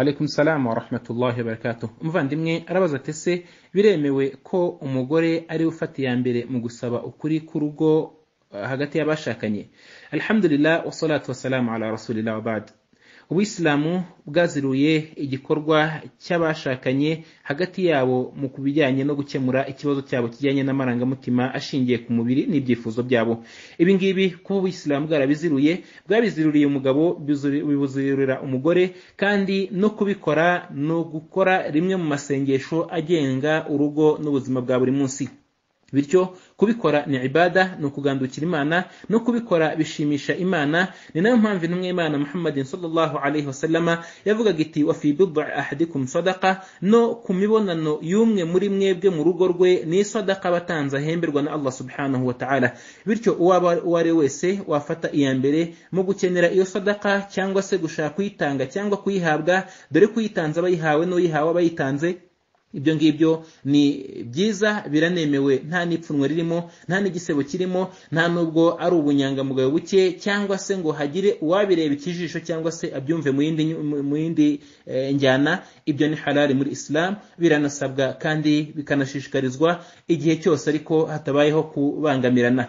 alaikum salamu wa rahmatullahi barakatuh umuvandimwe arabaza ati se biremewe ko umugore ari we ufata iya mbere mu gusaba ukuri k'urugo eh, hagati y'abashakanye alhamdulillah wasalatu wasalamu ala rasulillah wabadi ubusilamu bwaziruye igikorwa cy'abashakanye hagati yabo mu ku bijyanye no gukemura ikibazo cyabo kijyanye n'amarangamutima ashingiye ku mubiri n'ibyifuzo byabo ibi ngibi kuba ubuyisilamu bwarabiziruye bwabiziruriye umugabo bibuzirurira umugore kandi no kubikora ni ugukora rimwe mu masengesho agenga urugo n'ubuzima bwa buri munsi bityo kubikora ni ibada ni ukugandukira imana no kubikora bishimisha imana ni nayo mpamvu intumwa y'imana muhammadin sallallahu alaihi wasallama yavugaga iti wa fi ahadikum sadaqa no ku mibonano y'umwe muri mwebwe mu rugo rwe ni sadaqa abatanze ahemberwa na Allah subhanahu wa ta'ala bityo uwaba uwo ari wese wafata iya mbere mu gukenera iyo sadaka cyangwa se gushaka kuyitanga cyangwa kuyihabwa dore kuyitanze abayihawe n'uyihawe abayitanze ibyo ngibyo ni byiza biranemewe nta n'ipfunwe ririmo nta n'igisebo kirimo nta n'ubwo ari ubunyangamugayo buke cyangwa se ngo hagire uwabireba ikijisho cyangwa se abyumve mu yindi eh, njyana ibyo ni harari muri isilamu biranasabwa kandi bikanashishikarizwa igihe cyose ariko hatabayeho kubangamirana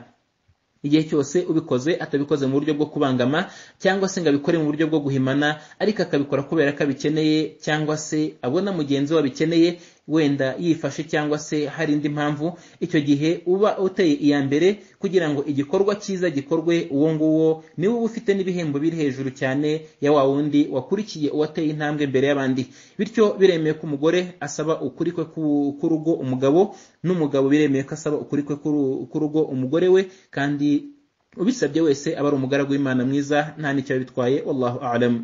igihe cyose ubikoze atabikoze mu buryo bwo kubangama cyangwa se ngo abikore mu buryo bwo guhimana ariko akabikora kubera ko abikeneye cyangwa se abona mugenzi we abikeneye wenda yifashe cyangwa se hari indi mpamvu icyo gihe uba uteye iya mbere kugira ngo igikorwa cyiza gikorwe uwo nguwo niwe uba ufite n'ibihembo biri hejuru cyane ya wa wundi wakurikiye uwateye intambwe mbere y'abandi bityo biremeye ko umugore asaba ukuri kwe k'urugo umugabo n'umugabo biremeye ko asaba ukuri kwe k'urugo umugore we kandi ubisabye wese aba ari umugaragu w'imana mwiza nta n'icyo bitwaye wallahu alamu